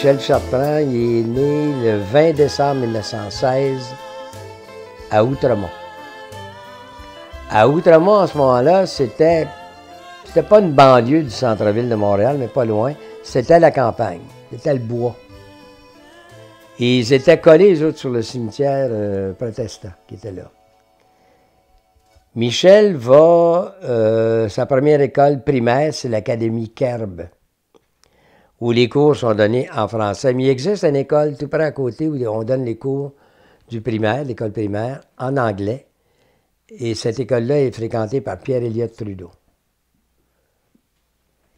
Michel Chartrand il est né le 20 décembre 1916 à Outremont. À Outremont, à ce moment-là, c'était pas une banlieue du centre-ville de Montréal, mais pas loin. C'était la campagne. C'était le bois. Et ils étaient collés, les autres, sur le cimetière euh, protestant qui était là. Michel va, euh, sa première école primaire, c'est l'Académie Kerbe, où les cours sont donnés en français. Mais il existe une école tout près à côté où on donne les cours du primaire, l'école primaire, en anglais. Et cette école-là est fréquentée par pierre Elliott Trudeau.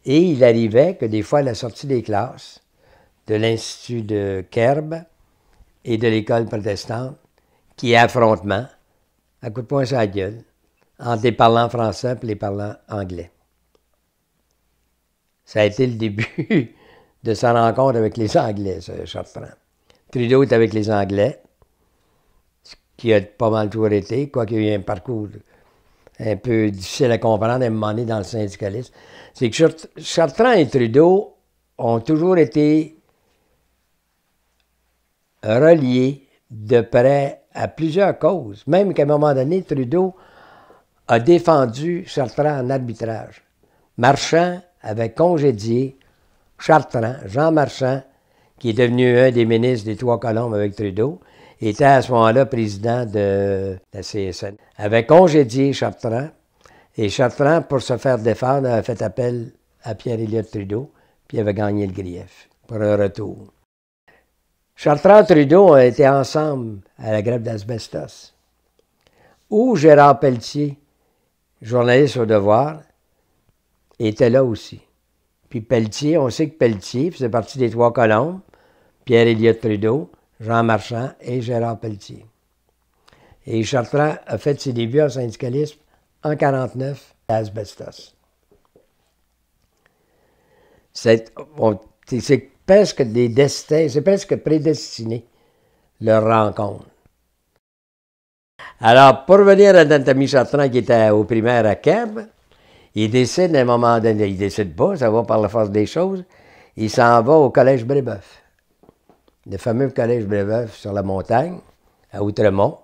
Et il arrivait que des fois, à la sortie des classes de l'Institut de Kerb et de l'école protestante, qui est affrontement, à coup de poing sur la gueule, entre les parlants français et les parlants anglais. Ça a été le début de sa rencontre avec les Anglais, Chartrand. Trudeau est avec les Anglais, ce qui a pas mal toujours été, quoiqu'il y ait un parcours un peu difficile à comprendre à un moment dans le syndicalisme. C'est que Chartrand et Trudeau ont toujours été reliés de près à plusieurs causes, même qu'à un moment donné, Trudeau a défendu Chartrand en arbitrage. Marchand avait congédié Chartrand, Jean Marchand, qui est devenu un des ministres des Trois-Colombes avec Trudeau, était à ce moment-là président de la CSN. Avait congédié Chartrand, et Chartrand, pour se faire défendre, avait fait appel à Pierre-Éliott Trudeau, puis avait gagné le grief pour un retour. Chartrand et Trudeau ont été ensemble à la grève d'asbestos, où Gérard Pelletier, journaliste au devoir, était là aussi. Puis Pelletier, on sait que Pelletier faisait partie des trois colombes, pierre Elliott Trudeau, Jean Marchand et Gérard Pelletier. Et Chartrand a fait ses débuts en syndicalisme en 1949 à Asbestos. C'est presque des destins, c'est presque prédestiné, leur rencontre. Alors, pour revenir à notre ami Chartrand qui était au primaire à Cab, il décide à un moment donné, il décide pas, ça va par la force des choses, il s'en va au Collège Brébeuf. Le fameux Collège Brébeuf sur la montagne, à Outremont,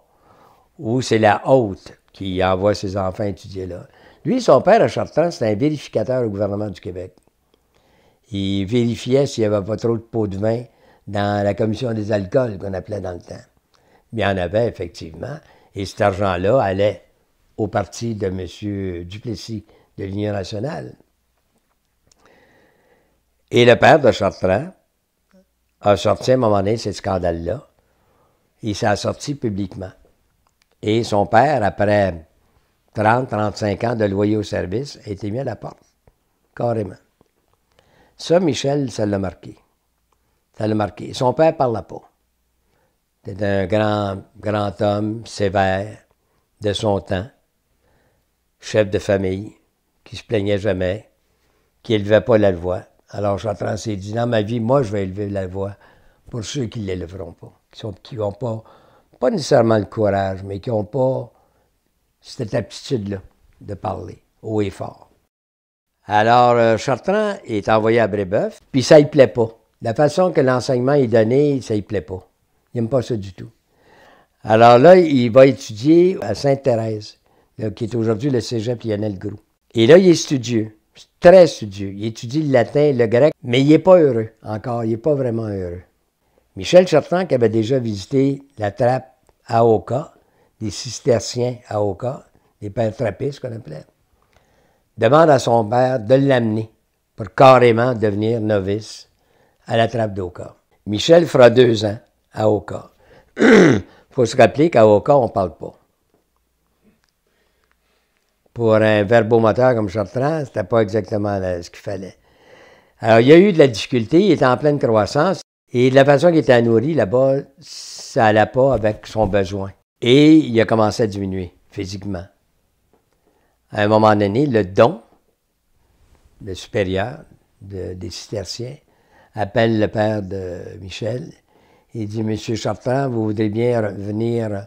où c'est la haute qui envoie ses enfants étudier là. Lui, son père à Chartrand, c'était un vérificateur au gouvernement du Québec. Il vérifiait s'il n'y avait pas trop de pots de vin dans la commission des alcools qu'on appelait dans le temps. Mais il y en avait, effectivement. Et cet argent-là allait au parti de M. Duplessis, de l'Union nationale. Et le père de Chartrand a sorti à un moment donné ces scandales-là. Il s'est sorti publiquement. Et son père, après 30-35 ans de loyer au service, a été mis à la porte, carrément. Ça, Michel, ça l'a marqué. Ça l'a marqué. Son père ne parla pas. C'était un grand, grand homme, sévère, de son temps, chef de famille, qui se plaignait jamais, qui élevait pas la voix. Alors Chartrand s'est dit, dans ma vie, moi, je vais élever la voix pour ceux qui ne l'éleveront pas, qui n'ont pas, pas nécessairement le courage, mais qui n'ont pas cette aptitude-là de parler haut et fort. Alors, euh, Chartrand est envoyé à Brébeuf, puis ça ne plaît pas. La façon que l'enseignement est donné, ça ne plaît pas. Il n'aime pas ça du tout. Alors là, il va étudier à Sainte-Thérèse, qui est aujourd'hui le cégep Lionel Groux. Et là, il est studieux, très studieux. Il étudie le latin, le grec, mais il n'est pas heureux encore, il n'est pas vraiment heureux. Michel Chartrand, qui avait déjà visité la trappe à Oka, des cisterciens à Oka, des pères trappistes qu'on appelait, demande à son père de l'amener pour carrément devenir novice à la trappe d'Oka. Michel fera deux ans à Oka. Il faut se rappeler qu'à Oka, on ne parle pas pour un verbomoteur comme Chartrand, c'était pas exactement ce qu'il fallait. Alors, il y a eu de la difficulté, il était en pleine croissance, et de la façon qu'il était nourri là-bas, ça n'allait pas avec son besoin. Et il a commencé à diminuer physiquement. À un moment donné, le don, le supérieur des cisterciens, appelle le père de Michel. et dit, Monsieur Chartrand, vous voudriez bien venir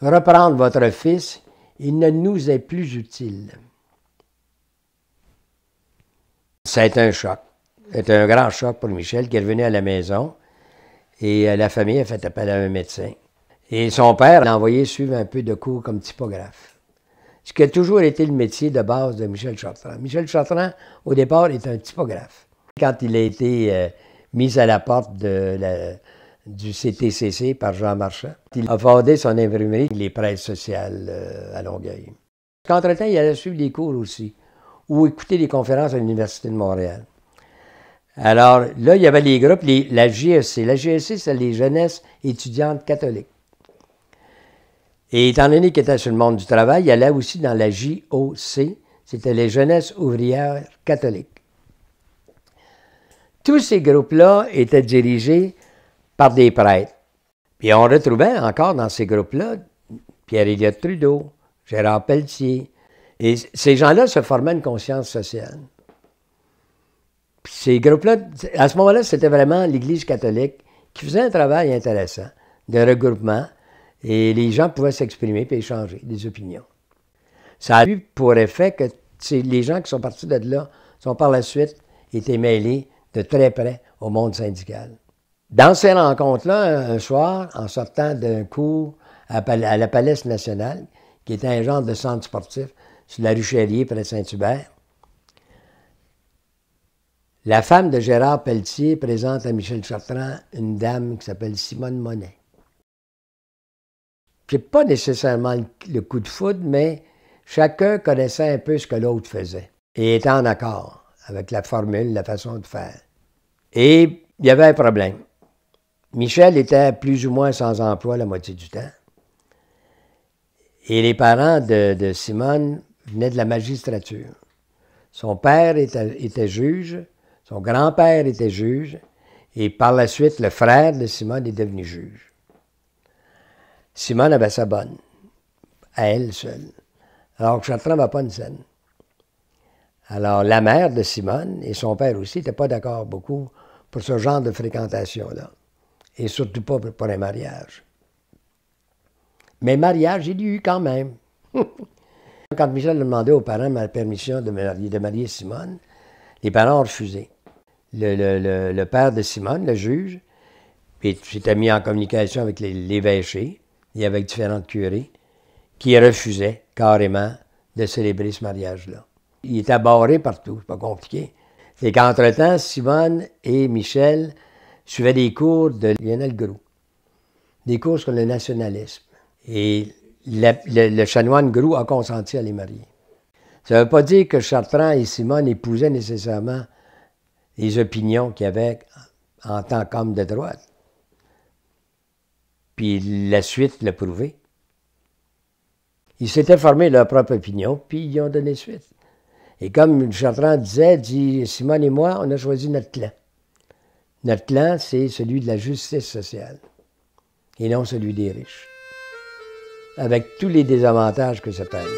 reprendre votre fils il ne nous est plus utile. C'est un choc. C'était un grand choc pour Michel qui est revenu à la maison et euh, la famille a fait appel à un médecin. Et son père l'a envoyé suivre un peu de cours comme typographe. Ce qui a toujours été le métier de base de Michel Chartrand. Michel Chartrand, au départ, est un typographe. Quand il a été euh, mis à la porte de la, du CTCC par Jean Marchand. Il a fondé son imprimerie, les presses sociales euh, à Longueuil. Entre-temps, il allait suivre des cours aussi, ou écouter des conférences à l'Université de Montréal. Alors là, il y avait les groupes, la JSC, e La JSC, e c'est les jeunesses étudiantes catholiques. Et étant donné qu'il était sur le monde du travail, il allait aussi dans la JOC, c'était les jeunesses ouvrières catholiques. Tous ces groupes-là étaient dirigés des prêtres. Puis on retrouvait encore dans ces groupes-là Pierre-Éliott Trudeau, Gérard Pelletier. Et ces gens-là se formaient une conscience sociale. Puis ces groupes-là, à ce moment-là, c'était vraiment l'Église catholique qui faisait un travail intéressant de regroupement et les gens pouvaient s'exprimer et échanger des opinions. Ça a eu pour effet que les gens qui sont partis de là sont par la suite été mêlés de très près au monde syndical. Dans ces rencontres-là, un soir, en sortant d'un cours à, la Palais nationale, qui était un genre de centre sportif sur la rue Chérier, près de Saint-Hubert, la femme de Gérard Pelletier présente à Michel Chartrand une dame qui s'appelle Simone Monet. C'est pas nécessairement le coup de foudre, mais chacun connaissait un peu ce que l'autre faisait et était en accord avec la formule, la façon de faire. Et il y avait un problème. Michel était plus ou moins sans emploi la moitié du temps. Et les parents de, Simone venaient de la magistrature. Son père était, juge, son grand-père était juge, et par la suite, le frère de Simone est devenu juge. Simone avait sa bonne, à elle seule, alors que Chartrand n'avait pas une scène. Alors, la mère de Simone et son père aussi n'étaient pas d'accord beaucoup pour ce genre de fréquentation-là et surtout pas pour un mariage. Mais mariage, il y a eu quand même. quand Michel a demandé aux parents ma permission de, marier, de marier Simone, les parents ont refusé. Le, père de Simone, le juge, s'était mis en communication avec l'évêché et avec différentes curés qui refusaient carrément de célébrer ce mariage-là. Il était barré partout, c'est pas compliqué. C'est qu'entre-temps, Simone et Michel suivait des cours de Lionel Gros, des cours sur le nationalisme. Et le, chanoine Gros a consenti à les marier. Ça ne veut pas dire que Chartrand et Simone épousaient nécessairement les opinions qu'il y avait en tant qu'hommes de droite. Puis la suite l'a prouvé. Ils s'étaient formés leur propre opinion, puis ils ont donné suite. Et comme Chartrand disait, dit Simone et moi, on a choisi notre clan. Notre clan, c'est celui de la justice sociale et non celui des riches, avec tous les désavantages que ça permet.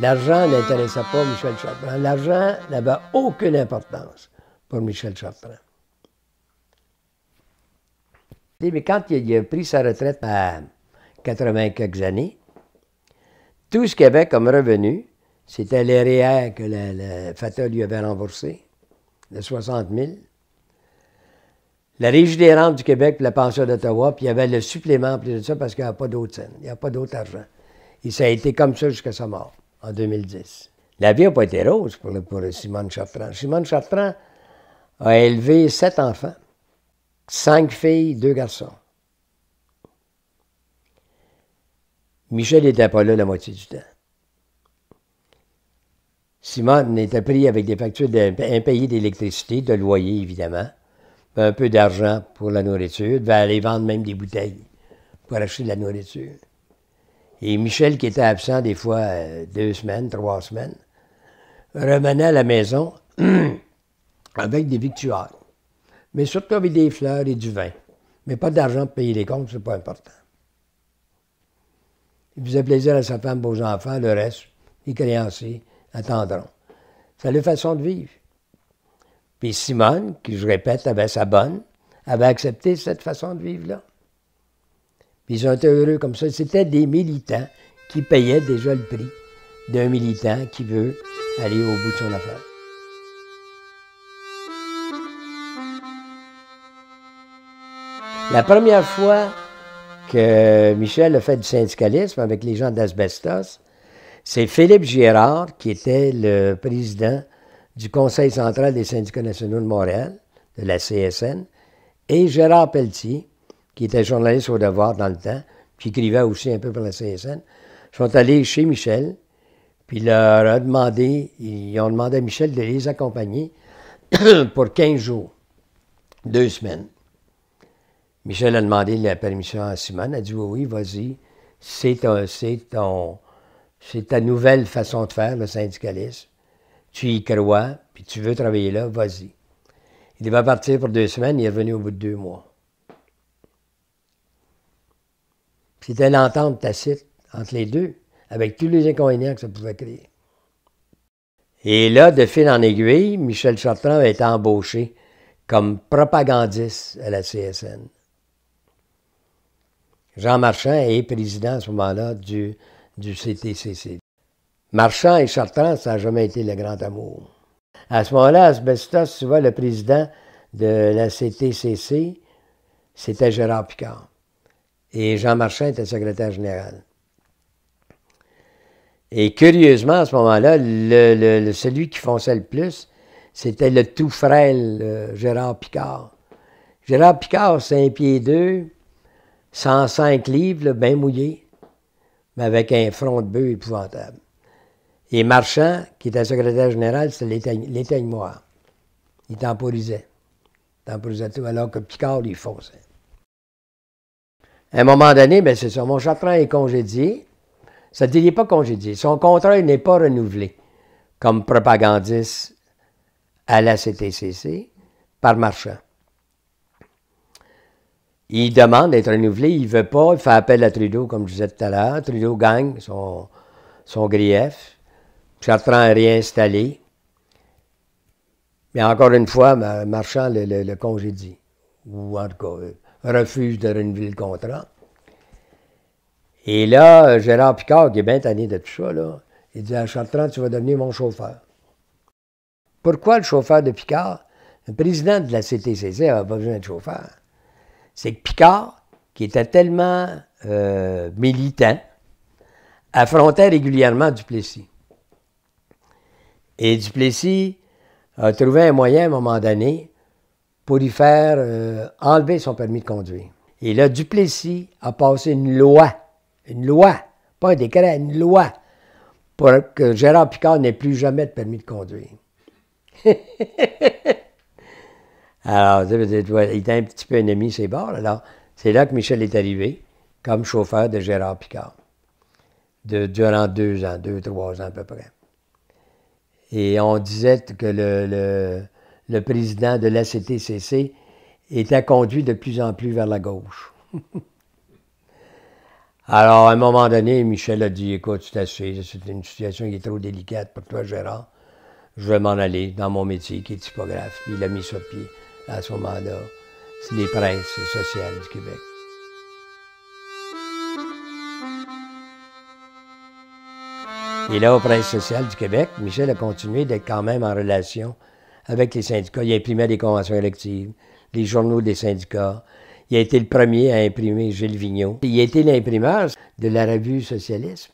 L'argent n'intéressait pas Michel Chartrand. L'argent n'avait aucune importance pour Michel Chartrand. Mais quand il a pris sa retraite à 80 quelques années, tout ce qu'il avait comme revenu, c'était les que le, FATA lui avait remboursé, de 60 000. La Régie des rentes du Québec, puis la pension d'Ottawa, puis il y avait le supplément, puis tout ça, parce qu'il n'y a pas d'autre scène, il n'y a pas d'autre argent. Et ça a été comme ça jusqu'à sa mort, en 2010. La vie n'a pas été rose pour, pour Simone Chartrand. Simone Chartrand a élevé sept enfants, cinq filles, deux garçons. Michel n'était pas là la moitié du temps. Simon était pris avec des factures impayées d'électricité, de loyer, évidemment, un peu d'argent pour la nourriture, devait aller vendre même des bouteilles pour acheter de la nourriture. Et Michel, qui était absent des fois euh, deux semaines, trois semaines, revenait à la maison avec des victuailles, mais surtout avec des fleurs et du vin. Mais pas d'argent pour payer les comptes, c'est pas important. Il faisait plaisir à sa femme, aux enfants, le reste, les créanciers attendront. C'est la façon de vivre. Puis Simone, qui je répète, avait sa bonne, avait accepté cette façon de vivre-là. Puis ils ont été heureux comme ça. C'était des militants qui payaient déjà le prix d'un militant qui veut aller au bout de son affaire. La première fois que Michel a fait du syndicalisme avec les gens d'Asbestos, c'est Philippe Gérard, qui était le président du Conseil central des syndicats nationaux de Montréal, de la CSN, et Gérard Pelletier, qui était journaliste au Devoir dans le temps, puis écrivait aussi un peu pour la CSN, sont allés chez Michel, puis leur a demandé, ils ont demandé à Michel de les accompagner pour 15 jours, deux semaines. Michel a demandé la permission à Simone, a dit oui, vas-y, c'est euh, c'est ton, c'est ta nouvelle façon de faire, le syndicalisme. Tu y crois, puis tu veux travailler là, vas-y. Il va partir pour deux semaines, il est revenu au bout de deux mois. C'était l'entente tacite entre les deux, avec tous les inconvénients que ça pouvait créer. Et là, de fil en aiguille, Michel Chartrand a été embauché comme propagandiste à la CSN. Jean Marchand est président à ce moment-là du du CTCC. Marchand et Chartrand, ça n'a jamais été le grand amour. À ce moment-là, Asbestos, tu vois, le président de la CTCC, c'était Gérard Picard. Et Jean Marchand était secrétaire général. Et curieusement, à ce moment-là, celui qui fonçait le plus, c'était le tout frêle euh, Gérard Picard. Gérard Picard, c'est un pied deux, 105 livres, bien mouillé mais avec un front de bœuf épouvantable. Et Marchand, qui était secrétaire général, c'était l'éteigne-moi. Il temporisait. Il temporisait tout, alors que Picard, il fonçait. À un moment donné, bien, c'est ça. Mon Chartrand est congédié. Ça ne pas congédié. Son contrat n'est pas renouvelé comme propagandiste à la CTCC par Marchand. Il demande d'être renouvelé, il ne veut pas, il fait appel à Trudeau, comme je disais tout à l'heure. Trudeau gagne son, grief. Chartrand est réinstallé. Mais encore une fois, Marchand le, congédie, ou en tout cas, euh, refuse de renouveler le contrat. Et là, Gérard Picard, qui est bien tanné de tout ça, là, il dit à ah, Chartrand, tu vas devenir mon chauffeur. Pourquoi le chauffeur de Picard? Le président de la CTCC n'a pas besoin de chauffeur c'est que Picard, qui était tellement euh, militant, affrontait régulièrement Duplessis. Et Duplessis a trouvé un moyen à un moment donné pour lui faire euh, enlever son permis de conduire. Et là, Duplessis a passé une loi, une loi, pas un décret, une loi, pour que Gérard Picard n'ait plus jamais de permis de conduire. Alors, il était un petit peu ennemi, ses bords. Alors, c'est là que Michel est arrivé comme chauffeur de Gérard Picard durant deux ans, deux, trois ans à peu près. Et on disait que le, président de l'ACTCC était conduit de plus en plus vers la gauche. Alors, à un moment donné, Michel a dit Écoute, c'est assez, c'est une situation qui est trop délicate pour toi, Gérard. Je vais m'en aller dans mon métier qui est typographe. Puis il a mis sur pied à ce moment-là, c'est les Princes sociales du Québec. Et là, au Prince social du Québec, Michel a continué d'être quand même en relation avec les syndicats. Il imprimait des conventions électives, les journaux des syndicats. Il a été le premier à imprimer Gilles Vigneault. Il a été l'imprimeur de la revue Socialisme,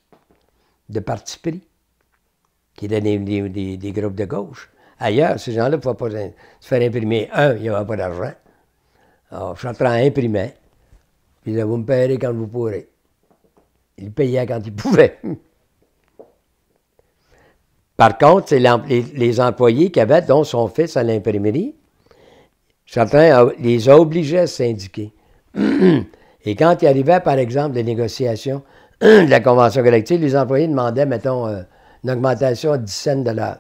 de Parti pris, qui était des groupes de gauche. Ailleurs, ces gens-là ne pouvaient pas se faire imprimer. Un, il n'y avait pas d'argent. Alors, Chartrand imprimait, puis il disait, vous me payerez quand vous pourrez. Ils payaient quand ils pouvaient. Par contre, les, employés qui avaient, dont son fils à l'imprimerie, certains les a à s'indiquer. Et quand il arrivait, par exemple, des négociations de la convention collective, les employés demandaient, mettons, euh, une augmentation de 10 cents de l'heure.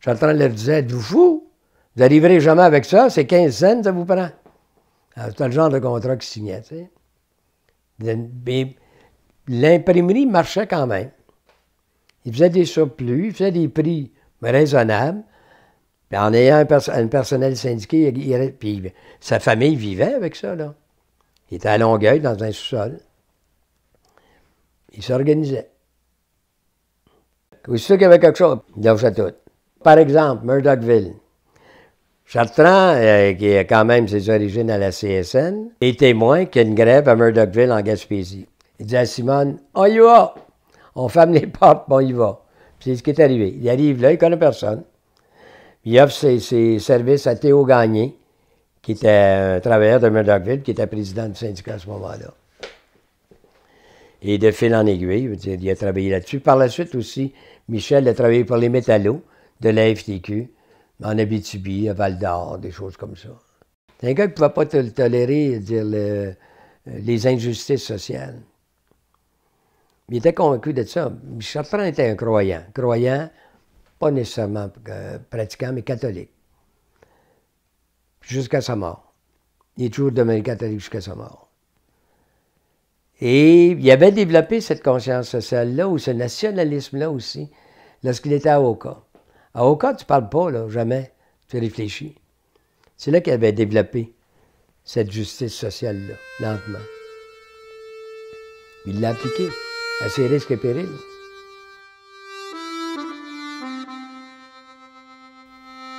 Chartrand leur dire « Vous, vous fou Vous n'arriverez jamais avec ça, c'est 15 cents, ça vous prend. C'était le genre de contrat qu'ils signaient, tu sais. L'imprimerie marchait quand même. Ils faisait des surplus, ils faisaient des prix raisonnables. en ayant un, personnel syndiqué, puis sa famille vivait avec ça, là. Il était à Longueuil, dans un sous-sol. Il s'organisait. Aussitôt qu'il y avait quelque chose, il tout. Par exemple, Murdochville. Chartrand, euh, qui a quand même ses origines à la CSN, est témoin qu'il y a une grève à Murdochville en Gaspésie. Il dit à Simone On y va On ferme les portes, on y va. C'est ce qui est arrivé. Il arrive là, il ne connaît personne. Il offre ses, ses services à Théo Gagné, qui était un travailleur de Murdochville, qui était président du syndicat à ce moment-là. Et de fil en aiguille, il a travaillé là-dessus. Par la suite aussi, Michel a travaillé pour les métallos de la en Abitibi, à Val-d'Or, des choses comme ça. C'est un gars qui ne pouvait pas tolérer dire, euh, les injustices sociales. Il était convaincu de ça. Michel était un croyant. Croyant, pas nécessairement euh, pratiquant, mais catholique. Jusqu'à sa mort. Il est toujours devenu catholique jusqu'à sa mort. Et il avait développé cette conscience sociale-là, ou ce nationalisme-là aussi, lorsqu'il était à Oka. À Oka, tu ne parles pas, jamais. Tu réfléchis. C'est là qu'elle avait développé cette justice sociale-là, lentement. Il l'a appliquée à ses risques et périls.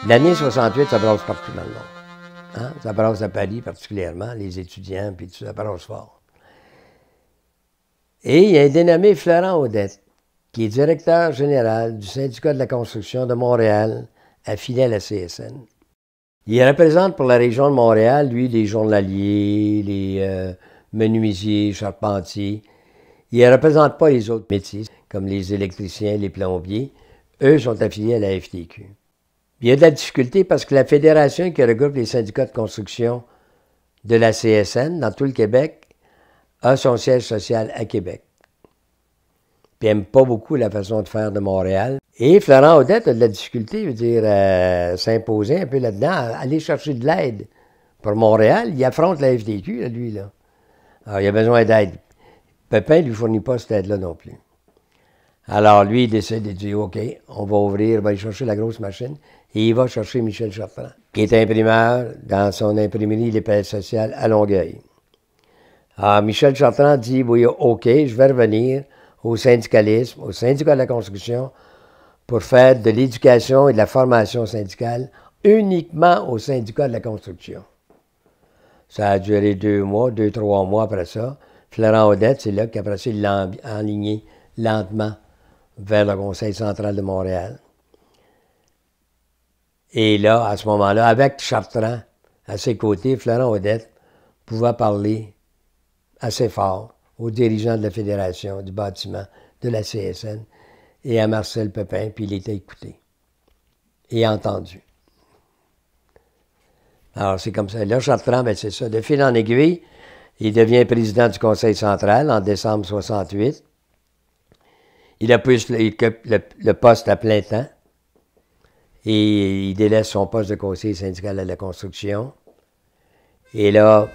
L'année 68, ça brasse partout dans le monde. Hein? Ça brasse à Paris particulièrement, les étudiants, puis tout ça, ça brasse fort. Et il y a un dénommé Florent Odette, qui est directeur général du syndicat de la construction de Montréal, affilié à la CSN. Il représente pour la région de Montréal, lui, les journaliers, les euh, menuisiers, charpentiers. Il ne représente pas les autres métiers, comme les électriciens, les plombiers. Eux sont affiliés à la FTQ. Il y a de la difficulté parce que la fédération qui regroupe les syndicats de construction de la CSN dans tout le Québec a son siège social à Québec puis n'aime pas beaucoup la façon de faire de Montréal. Et Florent Odette a de la difficulté, veut dire, euh, s'imposer un peu là-dedans, aller chercher de l'aide. Pour Montréal, il affronte la FDQ, lui, là. il a besoin d'aide. Pépin ne lui fournit pas cette aide-là non plus. Alors, lui, il décide de dire, OK, on va ouvrir, on va aller chercher la grosse machine. Et il va chercher Michel Chartrand, qui est imprimeur dans son imprimerie Les Sociales à Longueuil. Alors, Michel Chartrand dit, oui, OK, je vais revenir au syndicalisme, au syndicat de la construction, pour faire de l'éducation et de la formation syndicale uniquement au syndicat de la construction. Ça a duré deux mois, deux, trois mois après ça. Florent Odette, c'est là qu'après a il l'a lentement vers le Conseil central de Montréal. Et là, à ce moment-là, avec Chartrand à ses côtés, Florent Odette pouvait parler assez fort aux dirigeants de la Fédération du bâtiment de la CSN et à Marcel Pepin, puis il était écouté et entendu. Alors, c'est comme ça. Là, Charles Trump, c'est ça. De fil en aiguille, il devient président du Conseil central en décembre 68. Il a le, le, poste à plein temps et il délaisse son poste de conseiller syndical à la construction. Et là,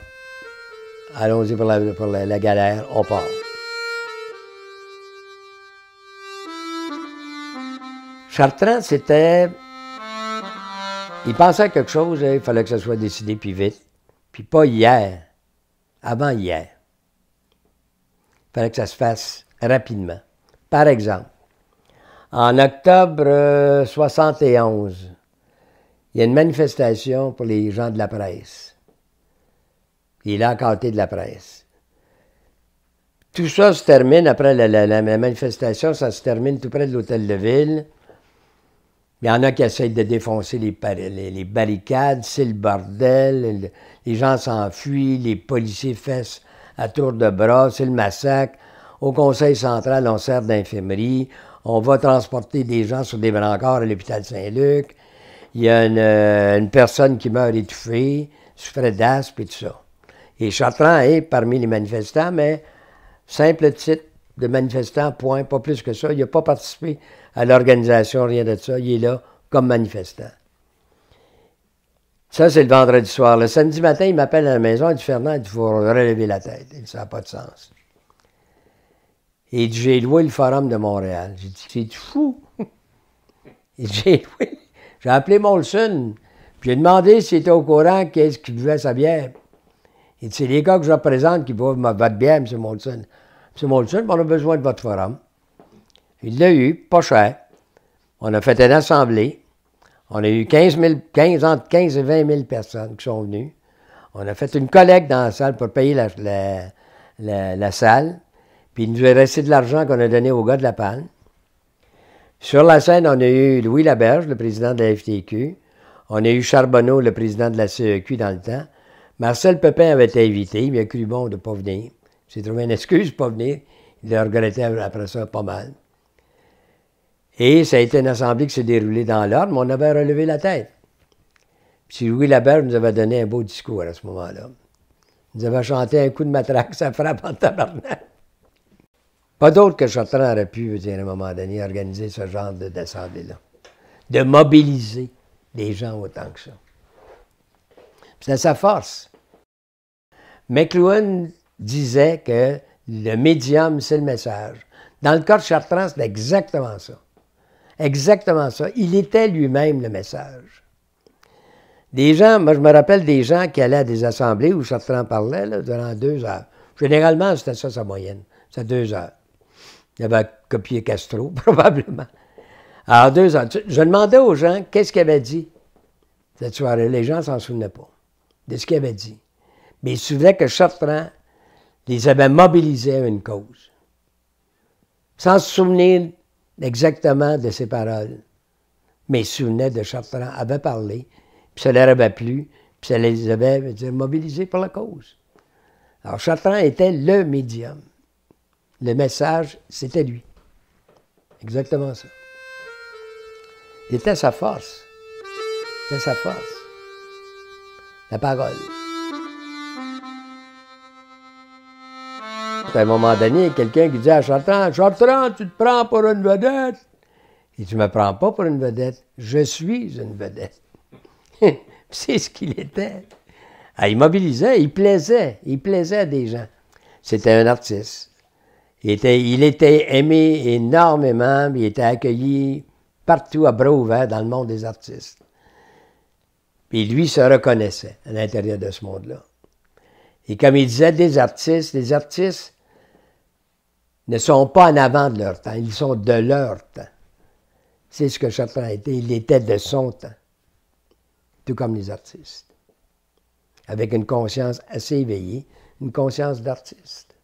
Allons-y pour, la, galère, on part. Chartrand, c'était. Il pensait à quelque chose, hein, il fallait que ça soit décidé, puis vite. Puis pas hier, avant hier. Il fallait que ça se fasse rapidement. Par exemple, en octobre 71, euh, il y a une manifestation pour les gens de la presse. Il a encanté de la presse. Tout ça se termine après la, manifestation, ça se termine tout près de l'hôtel de ville. Il y en a qui essayent de défoncer les, barricades, c'est le bordel, les gens s'enfuient, les policiers fessent à tour de bras, c'est le massacre. Au Conseil central, on sert d'infirmerie, on va transporter des gens sur des brancards à l'hôpital Saint-Luc. Il y a une, euh, personne qui meurt étouffée, souffrait d'asthme et tout ça. Et Chartrand est parmi les manifestants, mais simple titre de manifestant, point, pas plus que ça. Il n'a pas participé à l'organisation, rien de ça. Il est là comme manifestant. Ça, c'est le vendredi soir. Le samedi matin, il m'appelle à la maison, il dit Fernand, il faut relever la tête. ça n'a pas de sens. Il dit J'ai loué le Forum de Montréal. J'ai dit C'est fou. Il dit J'ai J'ai appelé Molson, puis j'ai demandé s'il était au courant qu'est-ce qu'il buvait sa bière. Il dit, c'est les gars que je représente qui peuvent me battre bien, M. Molson. M. Molson, on a besoin de votre forum. Il l'a eu, pas cher. On a fait une assemblée. On a eu 15 000, entre 15 et 20 000 personnes qui sont venues. On a fait une collecte dans la salle pour payer la, la, salle. Puis il nous est resté de l'argent qu'on a donné aux gars de la panne. Sur la scène, on a eu Louis Laberge, le président de la FTQ. On a eu Charbonneau, le président de la CEQ dans le temps. Marcel Pepin avait été invité, il a cru bon de ne pas venir. Il s'est trouvé une excuse de ne pas venir. Il a regretté après ça pas mal. Et ça a été une assemblée qui s'est déroulée dans l'ordre, mais on avait relevé la tête. Puis Louis Laberge nous avait donné un beau discours à ce moment-là. Il nous avait chanté un coup de matraque, ça frappe en tabarnak. Pas d'autre que Chartrand aurait pu, à un moment donné, organiser ce genre d'assemblée-là. De mobiliser les gens autant que ça. C'est sa force. McLuhan disait que le médium, c'est le message. Dans le cas de Chartrand, c'était exactement ça. Exactement ça. Il était lui-même le message. Des gens, moi je me rappelle des gens qui allaient à des assemblées où Chartrand parlait là, durant deux heures. Généralement, c'était ça sa moyenne. C'était deux heures. Il avait copié Castro, probablement. Alors, deux heures. Je demandais aux gens qu'est-ce qu'il avait dit cette soirée. Les gens s'en souvenaient pas de ce qu'il avait dit. Mais il se que Chartrand les avait mobilisés à une cause. Sans se souvenir exactement de ses paroles, mais il se souvenait de Chartrand, avait parlé, puis ça leur avait plu, puis ça les avait mobilisés pour la cause. Alors Chartrand était le médium. Le message, c'était lui. Exactement ça. C'était sa force. C'était sa force la parole. À un moment donné, quelqu'un qui dit à Chartrand, Chartrand, tu te prends pour une vedette. Et tu me prends pas pour une vedette, je suis une vedette. c'est ce qu'il était. Ah, il mobilisait, il plaisait, il plaisait à des gens. C'était un artiste. Il était, il était aimé énormément, il était accueilli partout à bras dans le monde des artistes. Et lui se reconnaissait à l'intérieur de ce monde-là. Et comme il disait des artistes, les artistes ne sont pas en avant de leur temps, ils sont de leur temps. C'est ce que Chartrand était, il était de son temps, tout comme les artistes, avec une conscience assez éveillée, une conscience d'artiste.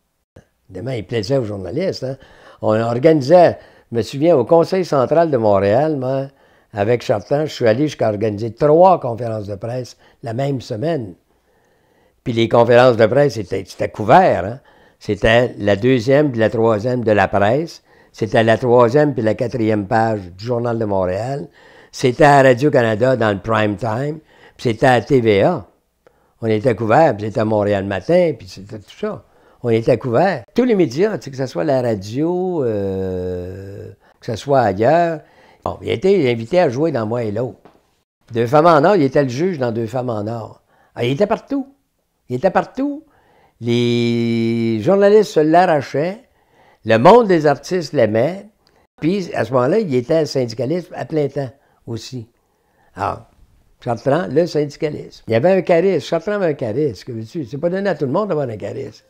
Demain, il plaisait aux journalistes. Hein. On organisait, je me souviens, au Conseil central de Montréal, moi, avec Chartan, je suis allé jusqu'à organiser trois conférences de presse la même semaine. Puis les conférences de presse, c'était couvert. Hein. C'était la deuxième puis la troisième de la presse. C'était la troisième puis la quatrième page du Journal de Montréal. C'était à Radio-Canada dans le prime time. Puis c'était à TVA. On était couvert. Puis c'était à Montréal matin. Puis c'était tout ça. On était couvert. Tous les médias, que ce soit la radio, euh, que ce soit ailleurs, Bon, il a été invité à jouer dans Moi et l'autre. Deux femmes en or, il était le juge dans Deux femmes en or. Ah, il était partout. Il était partout. Les journalistes se l'arrachaient. Le monde des artistes l'aimait. Puis, à ce moment-là, il était syndicaliste à plein temps aussi. Alors, ah, Chartrand, le syndicalisme. Il y avait un charisme. Chartrand avait un charisme. Que veux-tu? C'est pas donné à tout le monde d'avoir un charisme.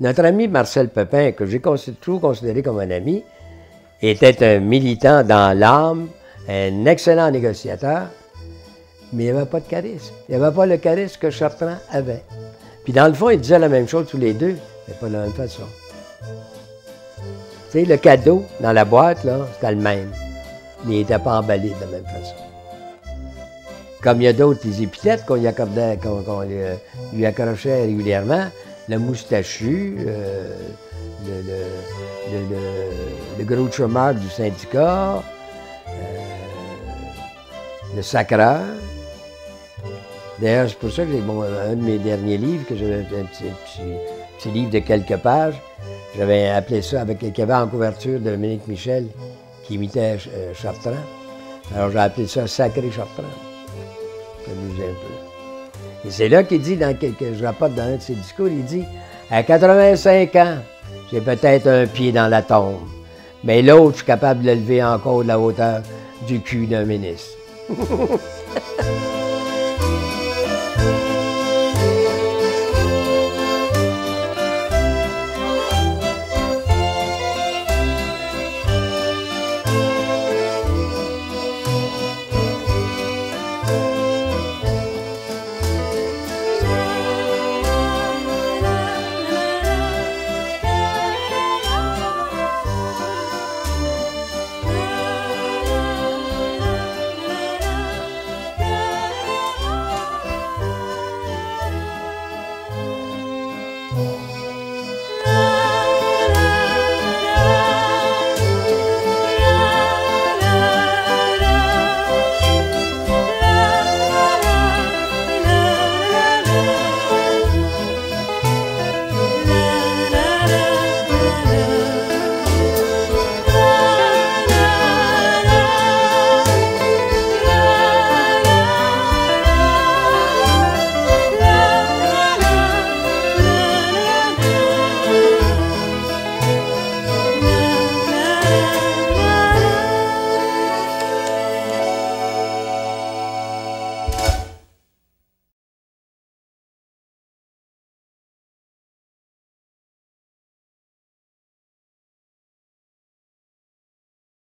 Notre ami Marcel Pepin, que j'ai toujours considéré comme un ami, était un militant dans l'âme, un excellent négociateur, mais il n'y avait pas de charisme. Il n'y avait pas le charisme que Chartrand avait. Puis dans le fond, il disait la même chose tous les deux, mais pas de la même façon. Tu sais, le cadeau dans la boîte, là, c'était le même. Mais il n'était pas emballé de la même façon. Comme il y a d'autres épithètes qu'on lui, qu qu'on euh, lui, accrochait régulièrement, le moustachu, euh, le, le, gros chômeur du syndicat, euh, le sacreur. D'ailleurs, c'est pour ça que j'ai un de mes derniers livres, que j'avais un petit, livre de quelques pages, j'avais appelé ça avec qu'il en couverture de Dominique Michel qui imitait euh, Chartrand. Alors j'ai appelé ça Sacré Chartrand. Amusé un peu. Et c'est là qu'il dit, dans je rapporte dans un de ses discours, il dit à 85 ans, j'ai peut-être un pied dans la tombe. Mais l'autre, je suis capable de lever encore de la hauteur du cul d'un ministre. Oh.